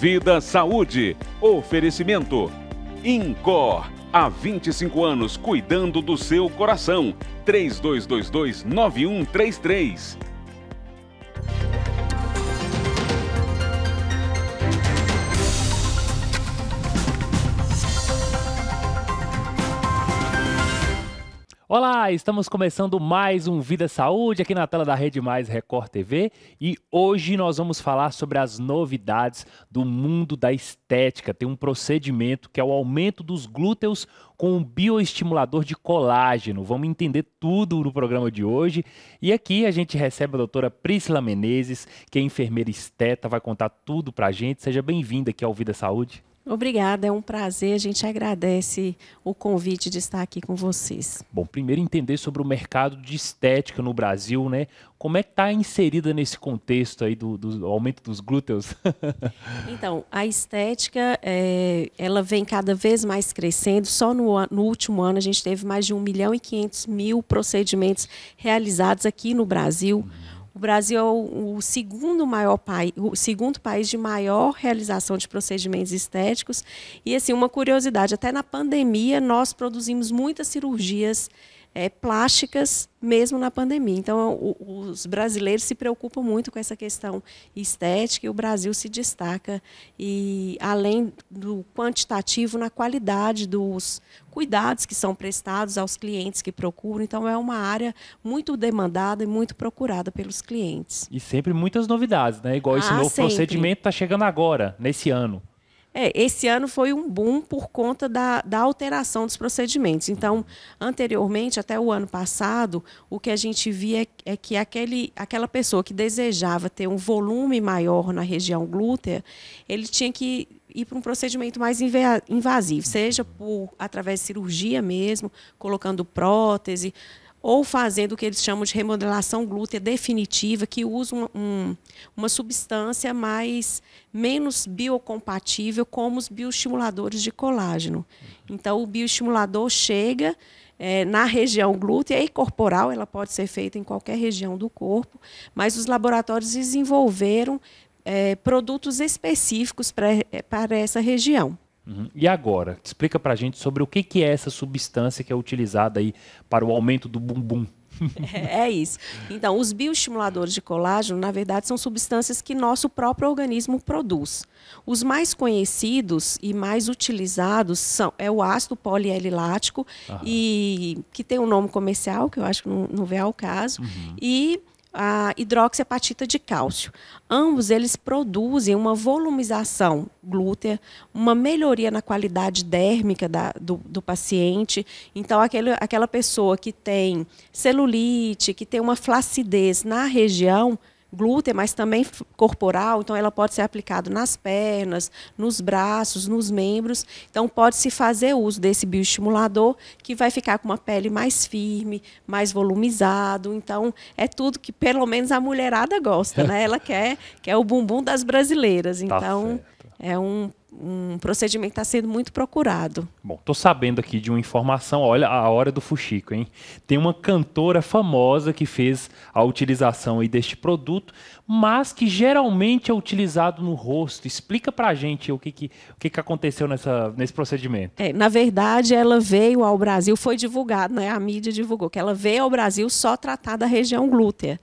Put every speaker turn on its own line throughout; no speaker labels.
Vida Saúde. Oferecimento. Incor. Há 25 anos cuidando do seu coração. 3222 9133. Olá, estamos começando mais um Vida Saúde aqui na tela da Rede Mais Record TV e hoje nós vamos falar sobre as novidades do mundo da estética. Tem um procedimento que é o aumento dos glúteos com um bioestimulador de colágeno. Vamos entender tudo no programa de hoje. E aqui a gente recebe a doutora Priscila Menezes, que é enfermeira esteta, vai contar tudo pra gente. Seja bem-vinda aqui ao Vida Saúde.
Obrigada, é um prazer. A gente agradece o
convite de estar aqui com vocês. Bom, primeiro entender sobre o mercado de estética no Brasil, né? Como é que está inserida nesse contexto aí do, do aumento dos glúteos?
então, a estética, é, ela vem cada vez mais crescendo. Só no, no último ano a gente teve mais de 1 milhão e 500 mil procedimentos realizados aqui no Brasil. Hum o Brasil é o, segundo maior país, o segundo país de maior realização de procedimentos estéticos. E assim, uma curiosidade, até na pandemia nós produzimos muitas cirurgias é, plásticas, mesmo na pandemia. Então, o, os brasileiros se preocupam muito com essa questão estética e o Brasil se destaca, e além do quantitativo, na qualidade dos cuidados que são prestados aos clientes que procuram. Então, é uma área muito demandada e muito procurada pelos clientes.
E sempre muitas novidades, né? Igual esse ah, novo sempre. procedimento está chegando agora, nesse ano.
É, esse ano foi um boom por conta da, da alteração dos procedimentos. Então, anteriormente, até o ano passado, o que a gente via é, é que aquele, aquela pessoa que desejava ter um volume maior na região glútea, ele tinha que ir para um procedimento mais invasivo, seja por através de cirurgia mesmo, colocando prótese, ou fazendo o que eles chamam de remodelação glútea definitiva, que usa um, um, uma substância mais menos biocompatível como os bioestimuladores de colágeno. Então, o bioestimulador chega é, na região glútea e corporal, ela pode ser feita em qualquer região do corpo, mas os laboratórios desenvolveram é, produtos específicos é, para essa região.
Uhum. E agora, explica para a gente sobre o que, que é essa substância que é utilizada aí para o aumento do bumbum.
É isso. Então, os bioestimuladores de colágeno, na verdade, são substâncias que nosso próprio organismo produz. Os mais conhecidos e mais utilizados são é o ácido polielilático, e que tem um nome comercial, que eu acho que não, não ao caso, uhum. e a hidroxiapatita de cálcio. Ambos eles produzem uma volumização glútea, uma melhoria na qualidade dérmica da, do, do, paciente. Então, aquele, aquela pessoa que tem celulite, que tem uma flacidez na região, glútea, mas também corporal, então ela pode ser aplicada nas pernas, nos braços, nos membros. Então pode-se fazer uso desse bioestimulador que vai ficar com uma pele mais firme, mais volumizado. Então é tudo que pelo menos a mulherada gosta, né? Ela quer, quer o bumbum das brasileiras. Tá então tá é um um procedimento que está sendo muito procurado.
Bom, estou sabendo aqui de uma informação, olha a hora do fuxico, hein? Tem uma cantora famosa que fez a utilização aí deste produto, mas que geralmente é utilizado no rosto. Explica para a gente o que, que, o que, que aconteceu nessa, nesse procedimento.
É, na verdade, ela veio ao Brasil, foi divulgado, né? a mídia divulgou, que ela veio ao Brasil só tratar da região glútea.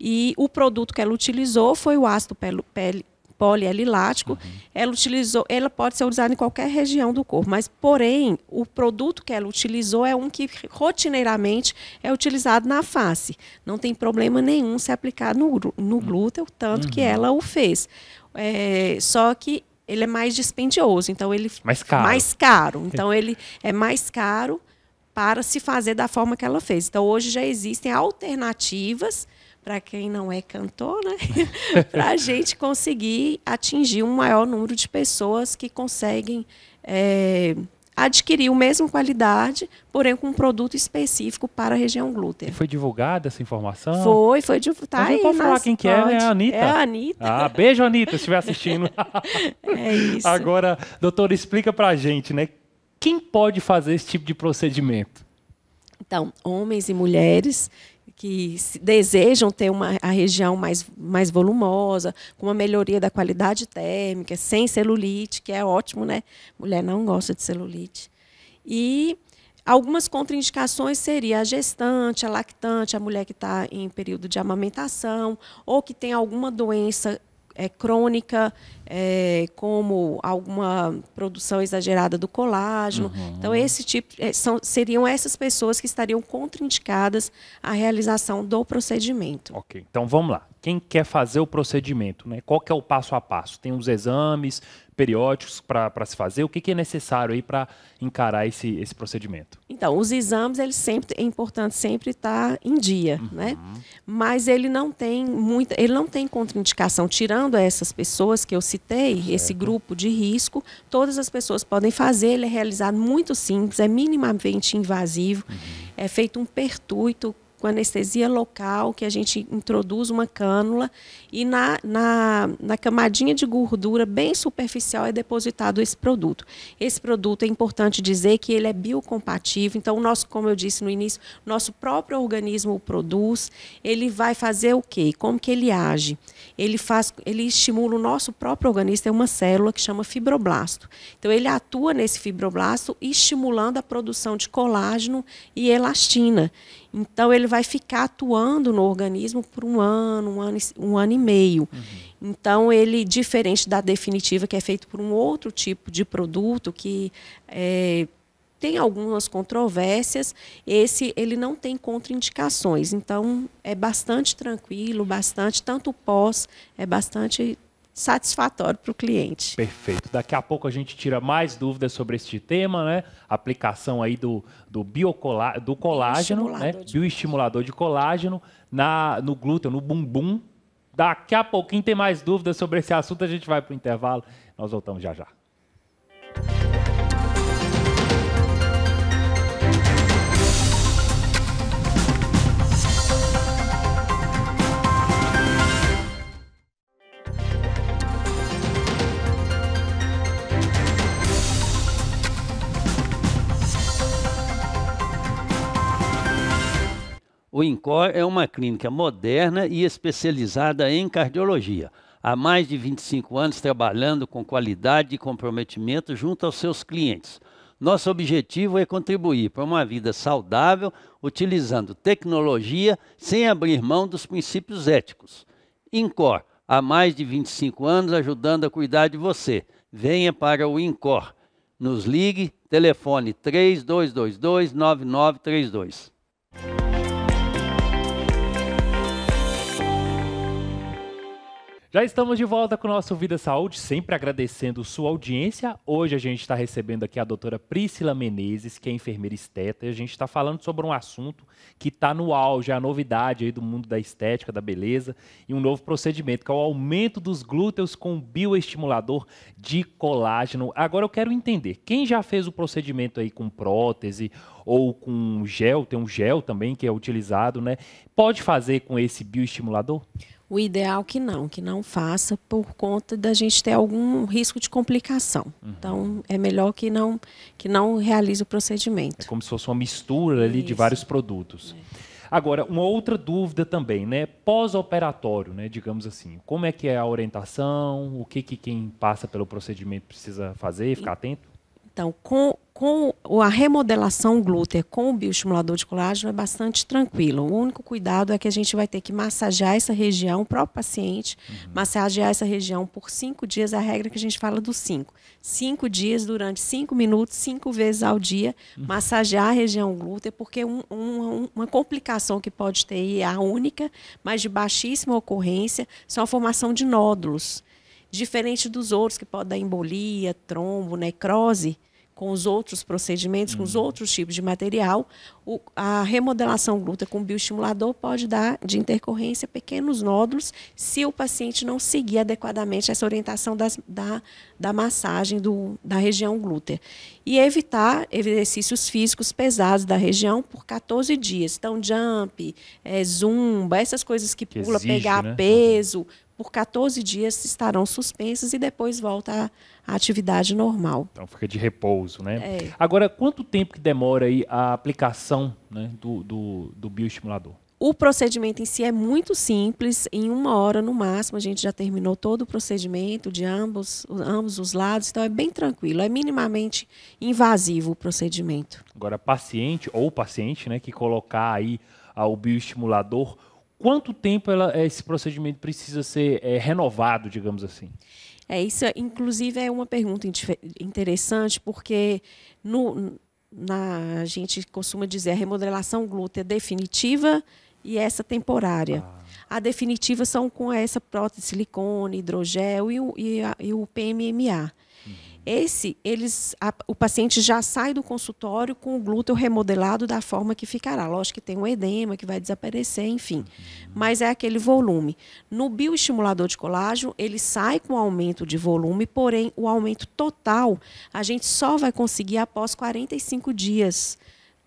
E o produto que ela utilizou foi o ácido pele polialilático, uhum. ela utilizou, ela pode ser usada em qualquer região do corpo, mas porém o produto que ela utilizou é um que rotineiramente é utilizado na face. Não tem problema nenhum se aplicar no, no uhum. glúteo, tanto uhum. que ela o fez. É, só que ele é mais dispendioso, então ele mais caro. Mais caro. Então ele é mais caro para se fazer da forma que ela fez. Então, hoje já existem alternativas para quem não é cantor, né? para a gente conseguir atingir um maior número de pessoas que conseguem é, adquirir a mesma qualidade, porém com um produto específico para a região glútea.
E foi divulgada essa informação? Foi,
foi divulgada. Tá aí, pode falar quem que é, né? É a Anitta. É a Anitta.
Ah, beijo, Anitta, se estiver assistindo. é isso. Agora, doutora, explica para a gente, né? Quem pode fazer esse tipo de procedimento?
Então, homens e mulheres que desejam ter uma, a região mais, mais volumosa, com uma melhoria da qualidade térmica, sem celulite, que é ótimo, né? Mulher não gosta de celulite. E algumas contraindicações seria a gestante, a lactante, a mulher que está em período de amamentação, ou que tem alguma doença é, crônica, é, como alguma produção exagerada do colágeno. Uhum. Então, esse tipo é, são, seriam essas pessoas que estariam contraindicadas à realização do procedimento.
Ok, então vamos lá quem quer fazer o procedimento, né? Qual que é o passo a passo? Tem uns exames periódicos para se fazer? O que, que é necessário aí para encarar esse, esse procedimento?
Então, os exames, eles sempre é importante sempre estar tá em dia, uhum. né? Mas ele não tem muita, ele não tem contraindicação tirando essas pessoas que eu citei, certo. esse grupo de risco, todas as pessoas podem fazer, ele é realizado muito simples, é minimamente invasivo, uhum. é feito um pertuito com anestesia local, que a gente introduz uma cânula e na, na, na camadinha de gordura bem superficial é depositado esse produto. Esse produto é importante dizer que ele é biocompatível, então o nosso, como eu disse no início, nosso próprio organismo o produz, ele vai fazer o quê? Como que ele age? Ele faz, ele estimula o nosso próprio organismo, tem uma célula que chama fibroblasto. Então ele atua nesse fibroblasto estimulando a produção de colágeno e elastina. Então, ele vai ficar atuando no organismo por um ano, um ano, um ano e meio. Uhum. Então, ele, diferente da definitiva, que é feito por um outro tipo de produto, que é, tem algumas controvérsias, esse ele não tem contraindicações. Então, é bastante tranquilo, bastante, tanto pós, é bastante satisfatório para o
cliente. Perfeito. Daqui a pouco a gente tira mais dúvidas sobre este tema, né? Aplicação aí do, do, biocolá, do colágeno, né? bioestimulador né? De... Bioestimulador de colágeno na, no glúten, no bumbum. Daqui a pouquinho tem mais dúvidas sobre esse assunto, a gente vai para o intervalo. Nós voltamos já já. Unicor é uma clínica moderna e especializada em cardiologia. Há mais de 25 anos trabalhando com qualidade e comprometimento junto aos seus clientes. Nosso objetivo é contribuir para uma vida saudável utilizando tecnologia sem abrir mão dos princípios éticos. Incor, há mais de 25 anos ajudando a cuidar de você. Venha para o Incor. Nos ligue, telefone 3222 9932. Já estamos de volta com o nosso Vida Saúde, sempre agradecendo sua audiência. Hoje a gente está recebendo aqui a doutora Priscila Menezes, que é enfermeira esteta, e a gente está falando sobre um assunto que está no auge, é a novidade aí do mundo da estética, da beleza, e um novo procedimento, que é o aumento dos glúteos com bioestimulador de colágeno. Agora eu quero entender, quem já fez o procedimento aí com prótese ou com gel, tem um gel também que é utilizado, né? Pode fazer com esse bioestimulador?
O ideal é que não, que não faça por conta da gente ter algum risco de complicação. Uhum. Então é melhor que não que não realize o procedimento.
É como se fosse uma mistura ali Isso. de vários produtos. É. Agora, uma outra dúvida também, né? Pós-operatório, né? Digamos assim, como é que é a orientação? O que, que quem passa pelo procedimento precisa fazer? Ficar atento?
Então, com, com a remodelação glútea com o bioestimulador de colágeno é bastante tranquilo. O único cuidado é que a gente vai ter que massagear essa região, o próprio paciente, uhum. massagear essa região por cinco dias, a regra que a gente fala dos cinco. Cinco dias durante cinco minutos, cinco vezes ao dia, uhum. massagear a região glútea, porque um, um, uma complicação que pode ter e é a única, mas de baixíssima ocorrência, são a formação de nódulos diferente dos outros, que pode dar embolia, trombo, necrose, com os outros procedimentos, uhum. com os uhum. outros tipos de material, o, a remodelação glútea com bioestimulador pode dar de intercorrência pequenos nódulos se o paciente não seguir adequadamente essa orientação das, da, da massagem do, da região glútea. E evitar exercícios físicos pesados da região por 14 dias. Então, jump, é, zumba, essas coisas que, que pula, exige, pegar né? peso, uhum por 14 dias estarão suspensas e depois volta à atividade
normal. Então fica de repouso, né? É. Agora, quanto tempo que demora aí a aplicação né, do, do, do bioestimulador?
O procedimento em si é muito simples, em uma hora no máximo a gente já terminou todo o procedimento de ambos, ambos os lados, então é bem tranquilo, é minimamente invasivo o procedimento.
Agora, paciente ou paciente né, que colocar aí ah, o bioestimulador, quanto tempo ela, eh, esse procedimento precisa ser é, renovado, digamos assim?
É, isso, é, inclusive, é uma pergunta interessante, porque no, na, a gente costuma dizer a remodelação glútea definitiva e essa temporária. Ah. A definitiva são com essa prótese silicone, hidrogel e o, e a, e o PMMA. Esse, eles, a, o paciente já sai do consultório com o glúteo remodelado da forma que ficará. Lógico que tem um edema que vai desaparecer, enfim. Mas é aquele volume. No bioestimulador de colágeno, ele sai com aumento de volume, porém, o aumento total a gente só vai conseguir após 45 dias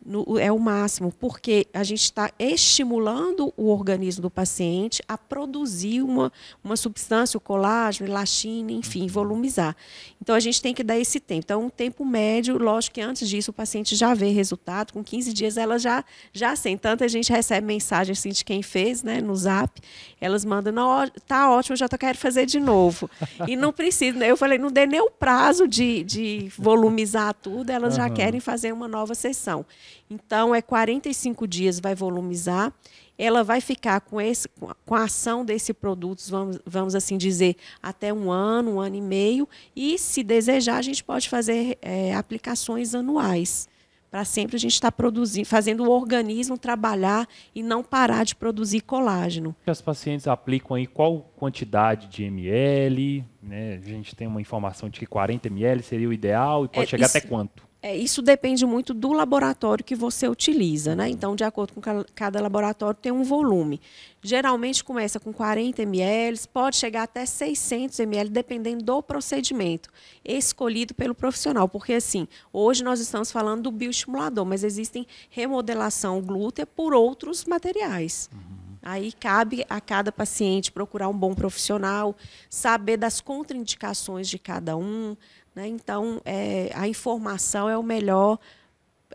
no, é o máximo, porque a gente está estimulando o organismo do paciente a produzir uma, uma substância, o colágeno, elastina, enfim, uhum. volumizar. Então, a gente tem que dar esse tempo. Então, um tempo médio, lógico que antes disso o paciente já vê resultado, com 15 dias ela já, já assim, tanta gente recebe mensagem assim de quem fez, né, no zap, elas mandam, não, tá ótimo, já tô, quero fazer de novo. E não precisa, né, eu falei, não dê nem o prazo de, de volumizar tudo, elas uhum. já querem fazer uma nova sessão. Então, é 45 dias, vai volumizar. Ela vai ficar com, esse, com a ação desse produto, vamos, vamos assim dizer, até um ano, um ano e meio. E, se desejar, a gente pode fazer é, aplicações anuais. Para sempre a gente estar tá produzindo, fazendo o organismo trabalhar e não parar de produzir colágeno.
As pacientes aplicam aí qual quantidade de ml? Né? A gente tem uma informação de que 40 ml seria o ideal e pode é, chegar isso... até quanto?
É, isso depende muito do laboratório que você utiliza, né? Então, de acordo com cada laboratório, tem um volume. Geralmente começa com 40 ml, pode chegar até 600 ml, dependendo do procedimento escolhido pelo profissional. Porque, assim, hoje nós estamos falando do bioestimulador, mas existem remodelação glútea por outros materiais. Uhum. Aí cabe a cada paciente procurar um bom profissional, saber das contraindicações de cada um, né? Então, é, a informação é o melhor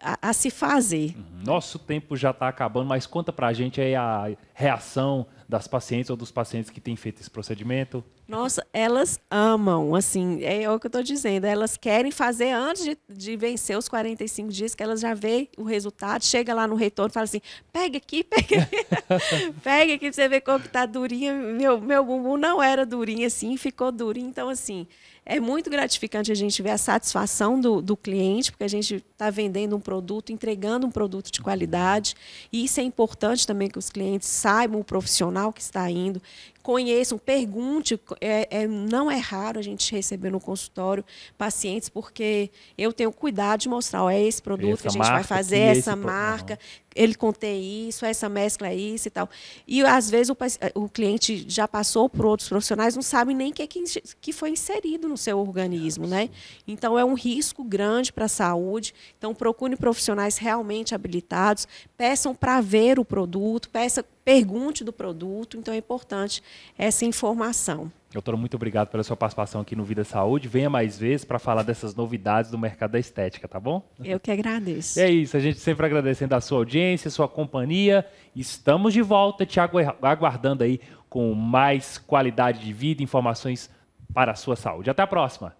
a, a se fazer. Uhum.
Nosso tempo já está acabando, mas conta para a gente aí a reação das pacientes ou dos pacientes que têm feito esse procedimento?
Nossa, elas amam, assim, é, é o que eu estou dizendo. Elas querem fazer antes de, de, vencer os 45 dias, que elas já veem o resultado, chega lá no retorno e fala assim: pega aqui, pega aqui, pega aqui você vê como está durinha. Meu, meu bumbum não era durinho assim, ficou durinho. Então, assim, é muito gratificante a gente ver a satisfação do, do cliente, porque a gente está vendendo um produto, entregando um produto de qualidade. E isso é importante também que os clientes saibam o profissional que está indo, conheçam, pergunte. É, é, não é raro a gente receber no consultório pacientes, porque eu tenho cuidado de mostrar, ó, é esse produto essa que a gente vai fazer, essa marca, ele contém isso, essa mescla é isso e tal. E às vezes o, o cliente já passou por outros profissionais, não sabe nem o é que, que foi inserido no seu organismo, né? Então é um risco grande para a saúde. Então procure profissionais realmente habilitados, peçam para ver o produto, peça, pergunte do produto, então é importante essa informação.
Doutora, muito obrigado pela sua participação aqui no Vida Saúde. Venha mais vezes para falar dessas novidades do mercado da estética, tá bom?
Eu que agradeço.
E é isso, a gente sempre agradecendo a sua audiência, sua companhia. Estamos de volta, te agu aguardando aí com mais qualidade de vida, informações para a sua saúde. Até a próxima!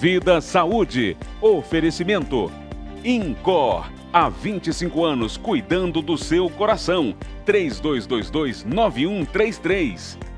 Vida Saúde. Oferecimento. Incor. Há 25 anos cuidando do seu coração. 3222 9133.